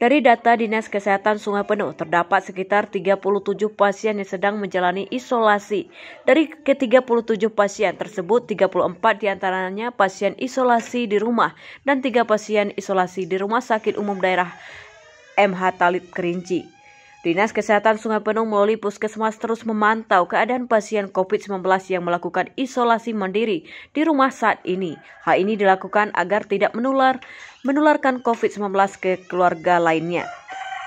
Dari data Dinas Kesehatan Sungai Penuh, terdapat sekitar 37 pasien yang sedang menjalani isolasi. Dari ke-37 pasien tersebut, 34 diantaranya pasien isolasi di rumah dan 3 pasien isolasi di Rumah Sakit Umum Daerah MH Talib Kerinci. Dinas Kesehatan Sungai Penuh melalui puskesmas terus memantau keadaan pasien COVID-19 yang melakukan isolasi mandiri di rumah saat ini. Hal ini dilakukan agar tidak menular menularkan COVID-19 ke keluarga lainnya.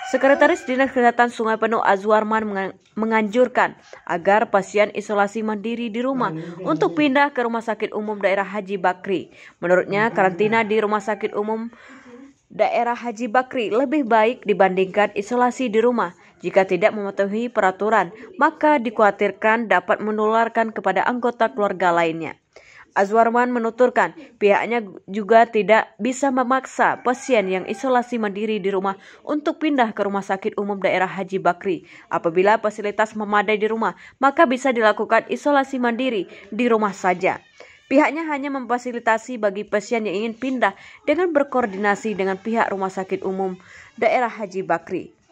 Sekretaris Dinas Kesehatan Sungai Penuh Azwarman menganjurkan agar pasien isolasi mandiri di rumah untuk pindah ke Rumah Sakit Umum Daerah Haji Bakri. Menurutnya, karantina di Rumah Sakit Umum Daerah Haji Bakri lebih baik dibandingkan isolasi di rumah jika tidak mematuhi peraturan, maka dikhawatirkan dapat menularkan kepada anggota keluarga lainnya. Azwarman menuturkan pihaknya juga tidak bisa memaksa pasien yang isolasi mandiri di rumah untuk pindah ke rumah sakit umum daerah Haji Bakri. Apabila fasilitas memadai di rumah, maka bisa dilakukan isolasi mandiri di rumah saja. Pihaknya hanya memfasilitasi bagi pasien yang ingin pindah dengan berkoordinasi dengan pihak rumah sakit umum daerah Haji Bakri.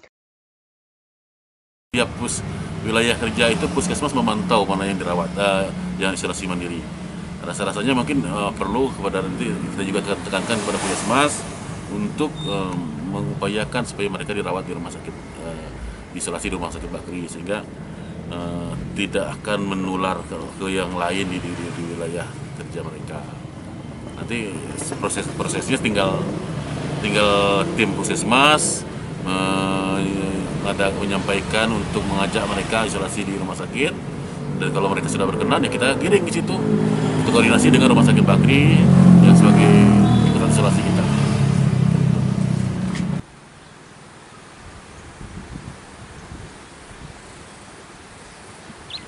Tiap pus wilayah kerja itu puskesmas memantau mana yang dirawat, uh, yang isolasi mandiri. Rasa-rasanya mungkin uh, perlu kepada nanti kita juga tekankan kepada puskesmas untuk uh, mengupayakan supaya mereka dirawat di rumah sakit, uh, isolasi di rumah sakit Bakri sehingga uh, tidak akan menular ke, ke yang lain di, di, di wilayah kerja mereka. Nanti proses prosesnya tinggal tinggal tim puskesmas Eh, iya, iya. ada menyampaikan untuk mengajak mereka isolasi di rumah sakit dan kalau mereka sudah berkenan ya kita kirim ke situ untuk koordinasi dengan rumah sakit Bakri yang sebagai tempat isolasi kita.